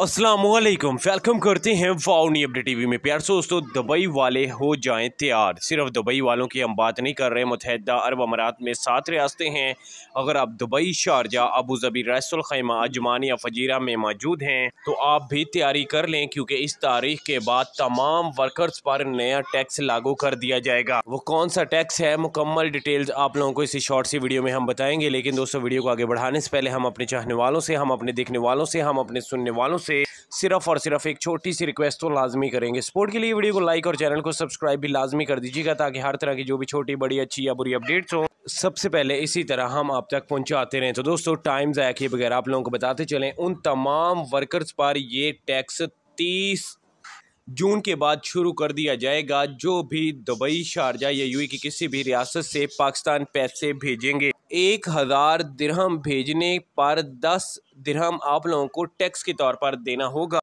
असलकम वेलकम करते हैं नी अपडेट टीवी में प्यार दोस्तों दुबई वाले हो जाएं तैयार सिर्फ दुबई वालों की हम बात नहीं कर रहे मुतहदा अरब अमारात में सात रियासतें हैं अगर आप दुबई शारजा अबू जबी रैसलखैमा अजमान या फजीरा में मौजूद हैं तो आप भी तैयारी कर लें क्योंकि इस तारीख के बाद तमाम वर्कर्स पर नया टैक्स लागू कर दिया जाएगा वो कौन सा टैक्स है मुकम्मल डिटेल्स आप लोगों को इसी शॉर्ट सी वीडियो में हम बताएंगे लेकिन दोस्तों वीडियो को आगे बढ़ाने से पहले हम अपने चाहने वालों से हम अपने देखने वालों से हम अपने सुनने वालों से सिर्फ और सिर्फ एक छोटी सी रिक्वेस्ट तो लाजमी करेंगे सपोर्ट के लिए वीडियो को लाइक और चैनल को सब्सक्राइब भी लाजमी कर दीजिएगा ताकि हर तरह की जो भी छोटी बड़ी अच्छी या बुरी अपडेट्स हो सबसे पहले इसी तरह हम आप तक पहुंचाते रहें तो दोस्तों टाइम जया किए बगैर आप लोगों को बताते चलें उन तमाम वर्कर्स पर ये टैक्स तीस जून के बाद शुरू कर दिया जाएगा जो भी दुबई शारजा या यू e की किसी भी रियासत से पाकिस्तान पैसे भेजेंगे एक हज़ार दिरहम भेजने पर दस दिरहम आप लोगों को टैक्स के तौर पर देना होगा